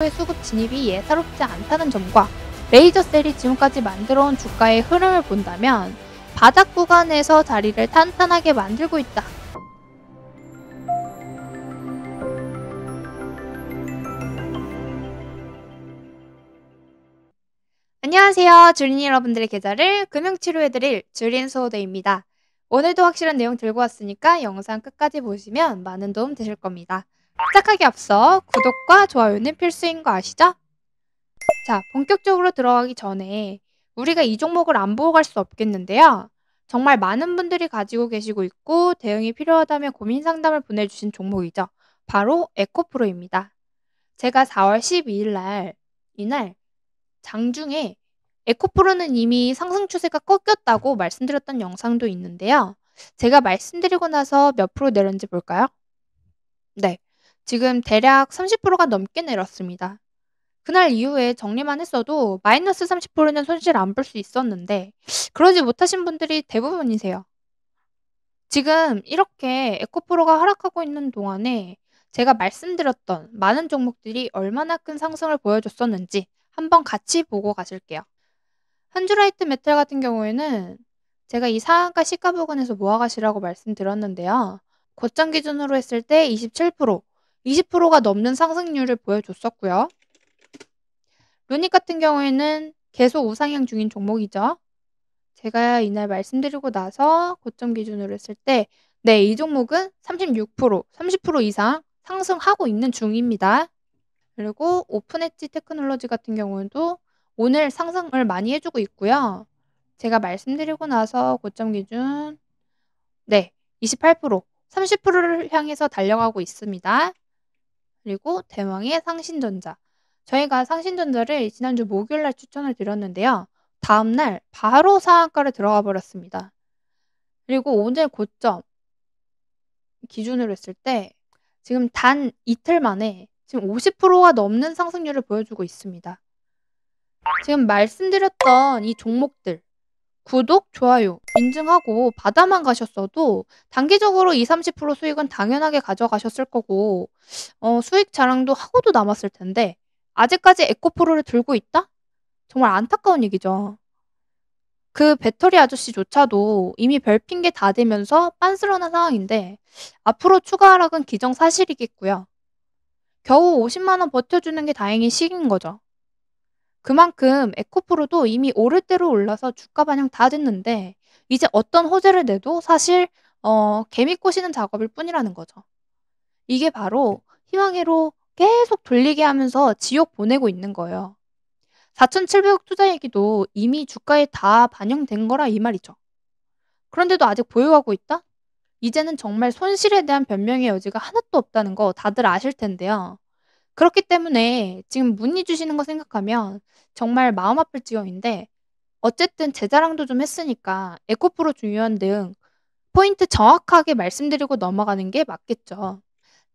의 수급 진입이 예사롭지 않다는 점과 레이저셀이 지금까지 만들어온 주가의 흐름을 본다면 바닥 구간에서 자리를 탄탄하게 만들고 있다. 안녕하세요. 주린 여러분들의 계좌를 금융치료해드릴 주린 소호대입니다. 오늘도 확실한 내용 들고 왔으니까 영상 끝까지 보시면 많은 도움 되실 겁니다. 시작하기 앞서 구독과 좋아요는 필수인 거 아시죠? 자, 본격적으로 들어가기 전에 우리가 이 종목을 안 보고 갈 수 없겠는데요. 정말 많은 분들이 가지고 계시고 있고 대응이 필요하다면 고민 상담을 보내주신 종목이죠. 바로 에코프로입니다. 제가 4월 12일 날 이날 장중에 에코프로는 이미 상승 추세가 꺾였다고 말씀드렸던 영상도 있는데요. 제가 말씀드리고 나서 몇 프로 내렸는지 볼까요? 네. 지금 대략 30%가 넘게 내렸습니다. 그날 이후에 정리만 했어도 마이너스 30%는 손실 안 볼 수 있었는데 그러지 못하신 분들이 대부분이세요. 지금 이렇게 에코프로가 하락하고 있는 동안에 제가 말씀드렸던 많은 종목들이 얼마나 큰 상승을 보여줬었는지 한번 같이 보고 가실게요. 한주라이트 메탈 같은 경우에는 제가 이 상한가 시가 부근에서 모아가시라고 뭐 말씀드렸는데요. 고점 기준으로 했을 때 27%, 20%가 넘는 상승률을 보여줬었고요. 루닉 같은 경우에는 계속 우상향 중인 종목이죠. 제가 이날 말씀드리고 나서 고점 기준으로 했을 때, 네, 이 종목은 36%, 30% 이상 상승하고 있는 중입니다. 그리고 오픈엣지 테크놀로지 같은 경우도 오늘 상승을 많이 해주고 있고요. 제가 말씀드리고 나서 고점 기준, 네, 28%, 30%를 향해서 달려가고 있습니다. 그리고 대망의 상신전자. 저희가 상신전자를 지난주 목요일 날 추천을 드렸는데요. 다음 날 바로 상한가를 들어가 버렸습니다. 그리고 오늘 고점 기준으로 했을 때 지금 단 이틀 만에 지금 50%가 넘는 상승률을 보여주고 있습니다. 지금 말씀드렸던 이 종목들 구독, 좋아요, 인증하고 바다만 가셨어도 단기적으로 20, 30% 수익은 당연하게 가져가셨을 거고 어, 수익 자랑도 하고도 남았을 텐데 아직까지 에코프로를 들고 있다? 정말 안타까운 얘기죠. 그 배터리 아저씨조차도 이미 별 핑계 다 대면서 빤스런한 상황인데 앞으로 추가 하락은 기정사실이겠고요. 겨우 50만원 버텨주는 게다행히 시기인 거죠. 그만큼 에코프로도 이미 오를 대로 올라서 주가 반영 다 됐는데 이제 어떤 호재를 내도 사실 어, 개미 꼬시는 작업일 뿐이라는 거죠. 이게 바로 희망회로 계속 돌리게 하면서 지옥 보내고 있는 거예요. 4,700억 투자 얘기도 이미 주가에 다 반영된 거라 이 말이죠. 그런데도 아직 보유하고 있다? 이제는 정말 손실에 대한 변명의 여지가 하나도 없다는 거 다들 아실 텐데요. 그렇기 때문에 지금 문의 주시는 거 생각하면 정말 마음 아플 지경인데 어쨌든 제 자랑도 좀 했으니까 에코프로 중요한 등 포인트 정확하게 말씀드리고 넘어가는 게 맞겠죠.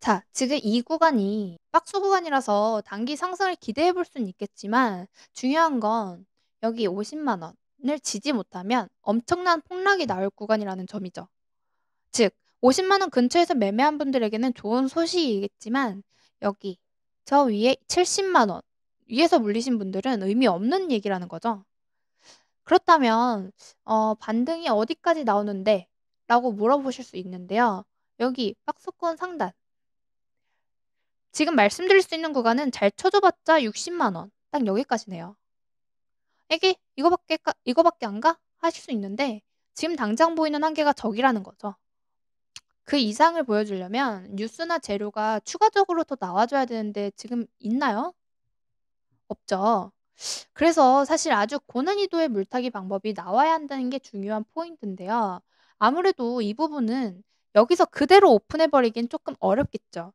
자, 지금 이 구간이 박수 구간이라서 단기 상승을 기대해 볼 수는 있겠지만 중요한 건 여기 50만 원을 지지 못하면 엄청난 폭락이 나올 구간이라는 점이죠. 즉, 50만 원 근처에서 매매한 분들에게는 좋은 소식이겠지만 여기 저 위에 70만 원. 위에서 물리신 분들은 의미 없는 얘기라는 거죠. 그렇다면 어, 반등이 어디까지 나오는데? 라고 물어보실 수 있는데요. 여기 박스권 상단. 지금 말씀드릴 수 있는 구간은 잘 쳐줘봤자 60만 원. 딱 여기까지네요. 이게 이거밖에 이거밖에 안 가? 하실 수 있는데 지금 당장 보이는 한계가 적이라는 거죠. 그 이상을 보여주려면 뉴스나 재료가 추가적으로 더 나와줘야 되는데 지금 있나요? 없죠. 그래서 사실 아주 고난이도의 물타기 방법이 나와야 한다는 게 중요한 포인트인데요. 아무래도 이 부분은 여기서 그대로 오픈해버리긴 조금 어렵겠죠.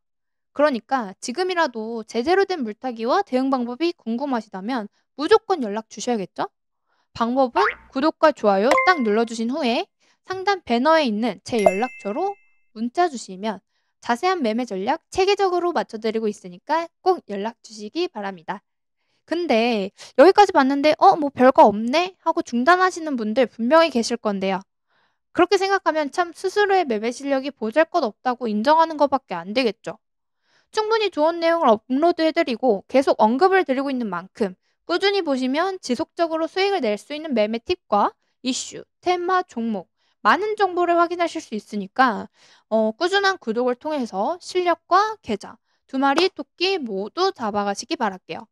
그러니까 지금이라도 제대로 된 물타기와 대응 방법이 궁금하시다면 무조건 연락 주셔야겠죠? 방법은 구독과 좋아요 딱 눌러주신 후에 상단 배너에 있는 제 연락처로 문자 주시면 자세한 매매 전략 체계적으로 맞춰드리고 있으니까 꼭 연락 주시기 바랍니다. 근데 여기까지 봤는데 어 뭐 별거 없네 하고 중단하시는 분들 분명히 계실 건데요. 그렇게 생각하면 참 스스로의 매매 실력이 보잘것 없다고 인정하는 것밖에 안 되겠죠. 충분히 좋은 내용을 업로드해드리고 계속 언급을 드리고 있는 만큼 꾸준히 보시면 지속적으로 수익을 낼 수 있는 매매 팁과 이슈, 테마, 종목, 많은 정보를 확인하실 수 있으니까 어, 꾸준한 구독을 통해서 실력과 계좌 두 마리 토끼 모두 잡아가시기 바랄게요.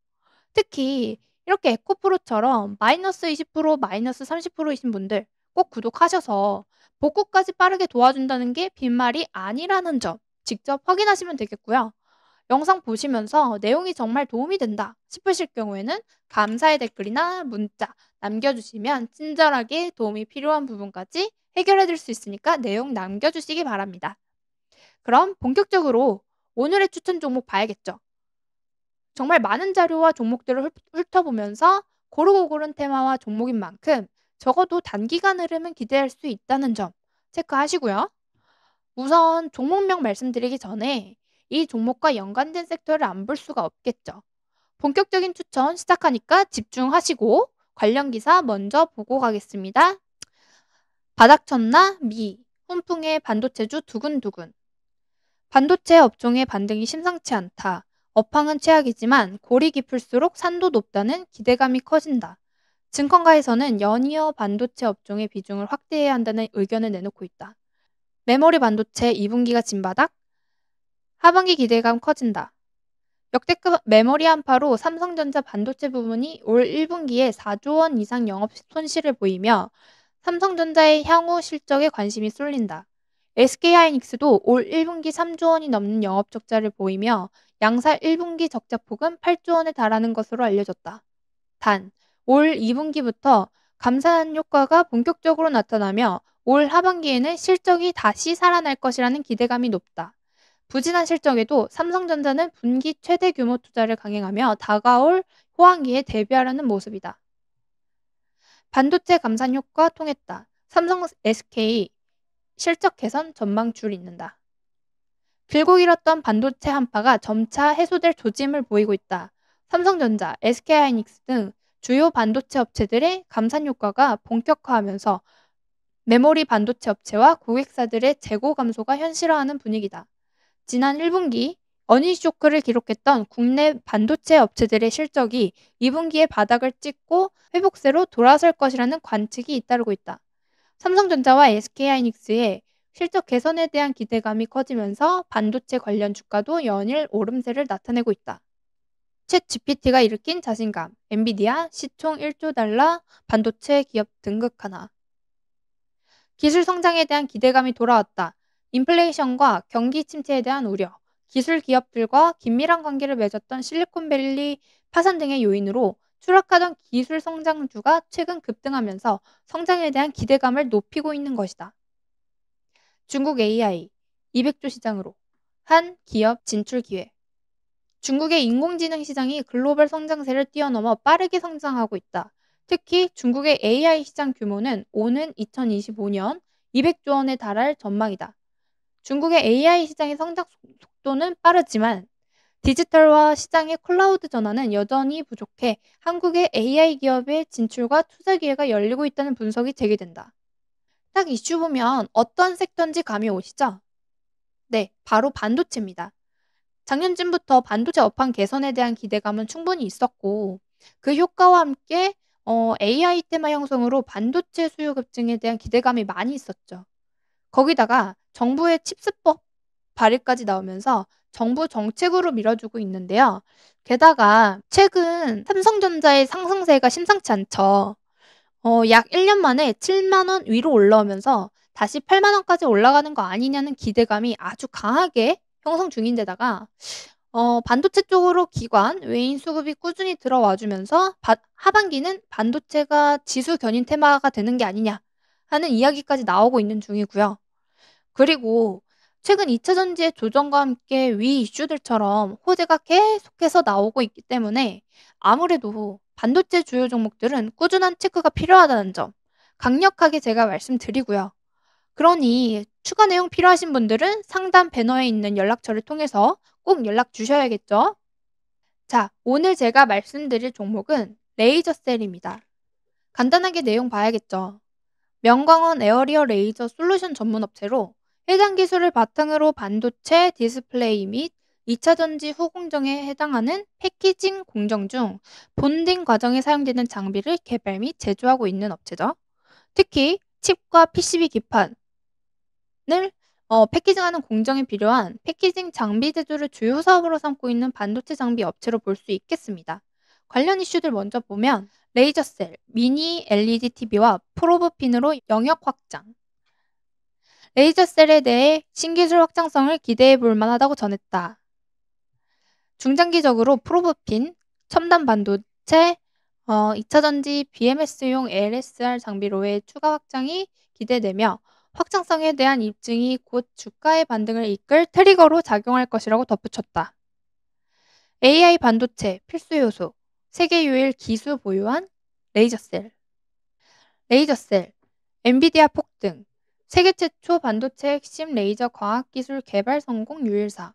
특히 이렇게 에코프로처럼 마이너스 20% 마이너스 30%이신 분들 꼭 구독하셔서 복구까지 빠르게 도와준다는 게 빈말이 아니라는 점 직접 확인하시면 되겠고요. 영상 보시면서 내용이 정말 도움이 된다 싶으실 경우에는 감사의 댓글이나 문자 남겨주시면 친절하게 도움이 필요한 부분까지 해결해 드릴 수 있으니까 내용 남겨주시기 바랍니다. 그럼 본격적으로 오늘의 추천 종목 봐야겠죠. 정말 많은 자료와 종목들을 훑어보면서 고르고 고른 테마와 종목인 만큼 적어도 단기간 흐름은 기대할 수 있다는 점 체크하시고요. 우선 종목명 말씀드리기 전에 이 종목과 연관된 섹터를 안 볼 수가 없겠죠. 본격적인 추천 시작하니까 집중하시고 관련 기사 먼저 보고 가겠습니다. 바닥쳤나 미 훈풍의 반도체주 두근두근 반도체 업종의 반등이 심상치 않다. 업황은 최악이지만 골이 깊을수록 산도 높다는 기대감이 커진다. 증권가에서는 연이어 반도체 업종의 비중을 확대해야 한다는 의견을 내놓고 있다. 메모리 반도체 2분기가 진바닥, 하반기 기대감 커진다. 역대급 메모리 한파로 삼성전자 반도체 부문이 올 1분기에 4조 원 이상 영업 손실을 보이며 삼성전자의 향후 실적에 관심이 쏠린다. SK하이닉스도 올 1분기 3조 원이 넘는 영업 적자를 보이며 양사 1분기 적자 폭은 8조 원에 달하는 것으로 알려졌다. 단, 올 2분기부터 감산 효과가 본격적으로 나타나며 올 하반기에는 실적이 다시 살아날 것이라는 기대감이 높다. 부진한 실적에도 삼성전자는 분기 최대 규모 투자를 강행하며 다가올 호황기에 대비하려는 모습이다. 반도체 감산 효과 통했다. 삼성 SK 실적 개선 전망 줄 잇는다. 길고 길었던 반도체 한파가 점차 해소될 조짐을 보이고 있다. 삼성전자, SK하이닉스 등 주요 반도체 업체들의 감산 효과가 본격화하면서 메모리 반도체 업체와 고객사들의 재고 감소가 현실화하는 분위기다. 지난 1분기 어니시 쇼크를 기록했던 국내 반도체 업체들의 실적이 2분기에 바닥을 찍고 회복세로 돌아설 것이라는 관측이 잇따르고 있다. 삼성전자와 SK하이닉스의 실적 개선에 대한 기대감이 커지면서 반도체 관련 주가도 연일 오름세를 나타내고 있다. 챗 GPT가 일으킨 자신감, 엔비디아 시총 1조 달러 반도체 기업 등극 하나. 기술 성장에 대한 기대감이 돌아왔다. 인플레이션과 경기 침체에 대한 우려, 기술 기업들과 긴밀한 관계를 맺었던 실리콘밸리 파산 등의 요인으로 추락하던 기술 성장주가 최근 급등하면서 성장에 대한 기대감을 높이고 있는 것이다. 중국 AI 200조 시장으로 한 기업 진출 기회. 중국의 인공지능 시장이 글로벌 성장세를 뛰어넘어 빠르게 성장하고 있다. 특히 중국의 AI 시장 규모는 오는 2025년 200조 원에 달할 전망이다. 중국의 AI 시장의 성장 속도는 빠르지만 디지털화 시장의 클라우드 전환은 여전히 부족해 한국의 AI 기업의 진출과 투자 기회가 열리고 있다는 분석이 제기된다. 딱 이슈 보면 어떤 섹터인지 감이 오시죠? 네, 바로 반도체입니다. 작년쯤부터 반도체 업황 개선에 대한 기대감은 충분히 있었고 그 효과와 함께 어, AI 테마 형성으로 반도체 수요 급증에 대한 기대감이 많이 있었죠. 거기다가 정부의 칩스법 발의까지 나오면서 정부 정책으로 밀어주고 있는데요. 게다가 최근 삼성전자의 상승세가 심상치 않죠. 어, 약 1년 만에 7만원 위로 올라오면서 다시 8만원까지 올라가는 거 아니냐는 기대감이 아주 강하게 형성 중인 데다가 어, 반도체 쪽으로 기관, 외인 수급이 꾸준히 들어와주면서 바, 하반기는 반도체가 지수 견인 테마가 되는 게 아니냐 하는 이야기까지 나오고 있는 중이고요. 그리고 최근 2차 전지의 조정과 함께 위 이슈들처럼 호재가 계속해서 나오고 있기 때문에 아무래도 반도체 주요 종목들은 꾸준한 체크가 필요하다는 점 강력하게 제가 말씀드리고요. 그러니 추가 내용 필요하신 분들은 상단 배너에 있는 연락처를 통해서 꼭 연락 주셔야겠죠. 자, 오늘 제가 말씀드릴 종목은 레이저셀입니다. 간단하게 내용 봐야겠죠. 명광원 에어리어 레이저 솔루션 전문 업체로 해당 기술을 바탕으로 반도체, 디스플레이 및 2차 전지 후공정에 해당하는 패키징 공정 중 본딩 과정에 사용되는 장비를 개발 및 제조하고 있는 업체죠. 특히 칩과 PCB 기판을 어, 패키징하는 공정에 필요한 패키징 장비 제조를 주요 사업으로 삼고 있는 반도체 장비 업체로 볼 수 있겠습니다. 관련 이슈들 먼저 보면 레이저셀, 미니 LED TV와 프로브 핀으로 영역 확장, 레이저셀에 대해 신기술 확장성을 기대해 볼 만하다고 전했다. 중장기적으로 프로브핀, 첨단 반도체, 어, 2차전지 BMS용 LSR 장비로의 추가 확장이 기대되며 확장성에 대한 입증이 곧 주가의 반등을 이끌 트리거로 작용할 것이라고 덧붙였다. AI 반도체 필수 요소, 세계 유일 기수 보유한 레이저셀. 레이저셀, 엔비디아 폭등, 세계 최초 반도체 핵심 레이저 과학기술 개발 성공 유일사.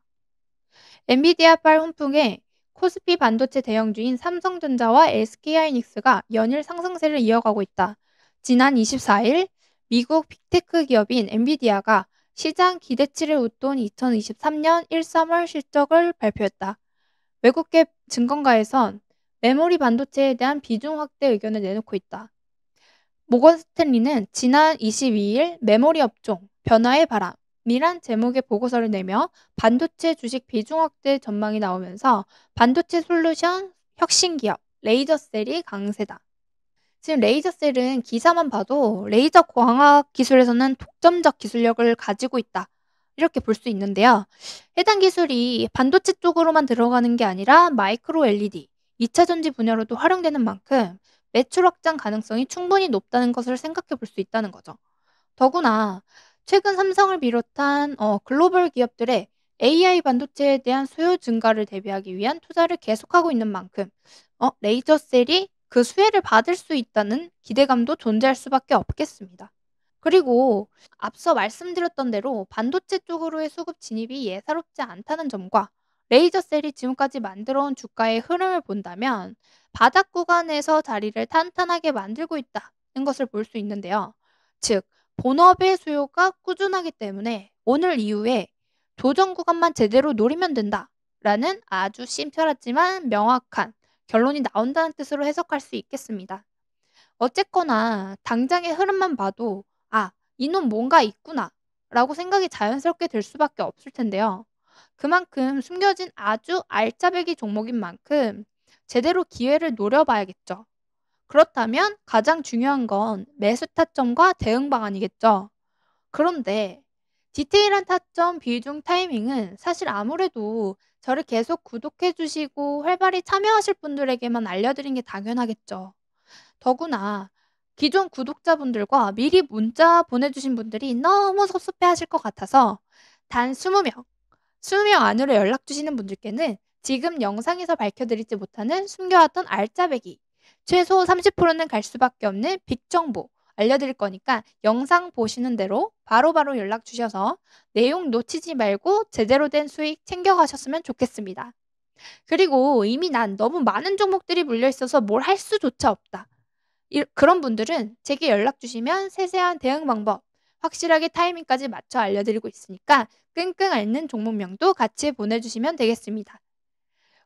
엔비디아팔 훈풍에 코스피 반도체 대형주인 삼성전자와 SK하이닉스가 연일 상승세를 이어가고 있다. 지난 24일 미국 빅테크 기업인 엔비디아가 시장 기대치를 웃돈 2023년 1, 3월 실적을 발표했다. 외국계 증권가에선 메모리 반도체에 대한 비중 확대 의견을 내놓고 있다. 모건 스탠리는 지난 22일 메모리 업종 변화의 바람 이란 제목의 보고서를 내며 반도체 주식 비중 확대 전망이 나오면서 반도체 솔루션 혁신 기업 레이저셀이 강세다. 지금 레이저셀은 기사만 봐도 레이저 광학 기술에서는 독점적 기술력을 가지고 있다. 이렇게 볼 수 있는데요. 해당 기술이 반도체 쪽으로만 들어가는 게 아니라 마이크로 LED, 2차 전지 분야로도 활용되는 만큼 매출 확장 가능성이 충분히 높다는 것을 생각해 볼 수 있다는 거죠. 더구나 최근 삼성을 비롯한 어, 글로벌 기업들의 AI 반도체에 대한 수요 증가를 대비하기 위한 투자를 계속하고 있는 만큼 어, 레이저 셀이 그 수혜를 받을 수 있다는 기대감도 존재할 수밖에 없겠습니다. 그리고 앞서 말씀드렸던 대로 반도체 쪽으로의 수급 진입이 예사롭지 않다는 점과 레이저셀이 지금까지 만들어온 주가의 흐름을 본다면 바닥 구간에서 자리를 탄탄하게 만들고 있다는 것을 볼 수 있는데요. 즉, 본업의 수요가 꾸준하기 때문에 오늘 이후에 조정 구간만 제대로 노리면 된다라는 아주 심플하지만 명확한 결론이 나온다는 뜻으로 해석할 수 있겠습니다. 어쨌거나 당장의 흐름만 봐도 아, 이놈 뭔가 있구나 라고 생각이 자연스럽게 될 수밖에 없을 텐데요. 그만큼 숨겨진 아주 알짜배기 종목인 만큼 제대로 기회를 노려봐야겠죠. 그렇다면 가장 중요한 건 매수 타점과 대응 방안이겠죠. 그런데 디테일한 타점, 비중, 타이밍은 사실 아무래도 저를 계속 구독해주시고 활발히 참여하실 분들에게만 알려드린 게 당연하겠죠. 더구나 기존 구독자분들과 미리 문자 보내주신 분들이 너무 섭섭해 하실 것 같아서 단 20명 수명 안으로 연락 주시는 분들께는 지금 영상에서 밝혀드리지 못하는 숨겨왔던 알짜배기, 최소 30%는 갈 수밖에 없는 빅정보 알려드릴 거니까 영상 보시는 대로 바로바로 바로 연락 주셔서 내용 놓치지 말고 제대로 된 수익 챙겨가셨으면 좋겠습니다. 그리고 이미 난 너무 많은 종목들이 물려있어서 뭘 할 수조차 없다. 일, 그런 분들은 제게 연락 주시면 세세한 대응 방법 확실하게 타이밍까지 맞춰 알려드리고 있으니까 끙끙 앓는 종목명도 같이 보내주시면 되겠습니다.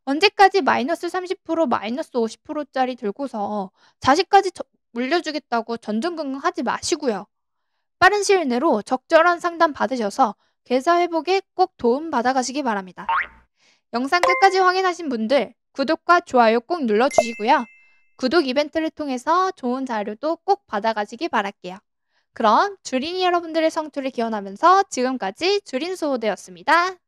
언제까지 마이너스 30% 마이너스 50%짜리 들고서 자식까지 저, 물려주겠다고 전전긍긍 하지 마시고요. 빠른 시일 내로 적절한 상담 받으셔서 계좌 회복에 꼭 도움 받아가시기 바랍니다. 영상 끝까지 확인하신 분들 구독과 좋아요 꼭 눌러주시고요. 구독 이벤트를 통해서 좋은 자료도 꼭 받아가시기 바랄게요. 그럼 주린이 여러분들의 성투를 기원하면서 지금까지 주린수호되었습니다